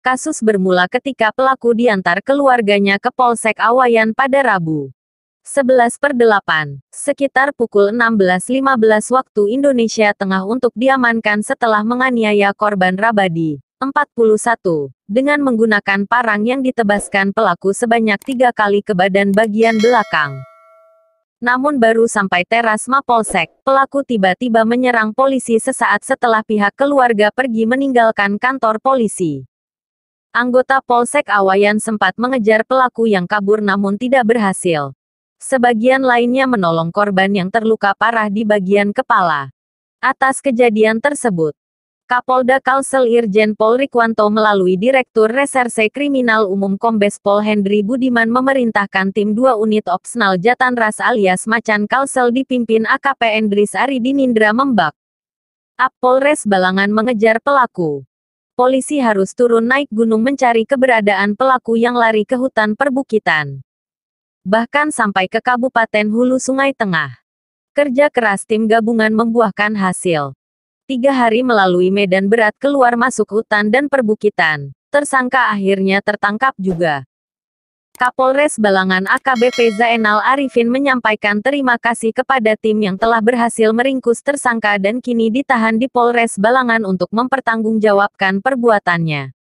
Kasus bermula ketika pelaku diantar keluarganya ke Polsek Awayan pada Rabu. 11 per 8, sekitar pukul 16.15 waktu Indonesia Tengah untuk diamankan setelah menganiaya korban Rabadi, 41, dengan menggunakan parang yang ditebaskan pelaku sebanyak tiga kali ke badan bagian belakang. Namun baru sampai teras Mapolsek, pelaku tiba-tiba menyerang polisi sesaat setelah pihak keluarga pergi meninggalkan kantor polisi. Anggota Polsek Awayan sempat mengejar pelaku yang kabur namun tidak berhasil. Sebagian lainnya menolong korban yang terluka parah di bagian kepala. Atas kejadian tersebut, Kapolda Kalsel Irjen Polri Rikwanto melalui Direktur Reserse Kriminal Umum Kombes Pol Hendri Budiman memerintahkan tim dua unit opsional Jatan Ras alias Macan Kalsel dipimpin AKP Endris Ari Dinindra membak. apolres Balangan mengejar pelaku polisi harus turun naik gunung mencari keberadaan pelaku yang lari ke hutan perbukitan. Bahkan sampai ke Kabupaten Hulu Sungai Tengah. Kerja keras tim gabungan membuahkan hasil. Tiga hari melalui medan berat keluar masuk hutan dan perbukitan. Tersangka akhirnya tertangkap juga. Kapolres Balangan AKBP Zainal Arifin menyampaikan terima kasih kepada tim yang telah berhasil meringkus tersangka dan kini ditahan di Polres Balangan untuk mempertanggungjawabkan perbuatannya.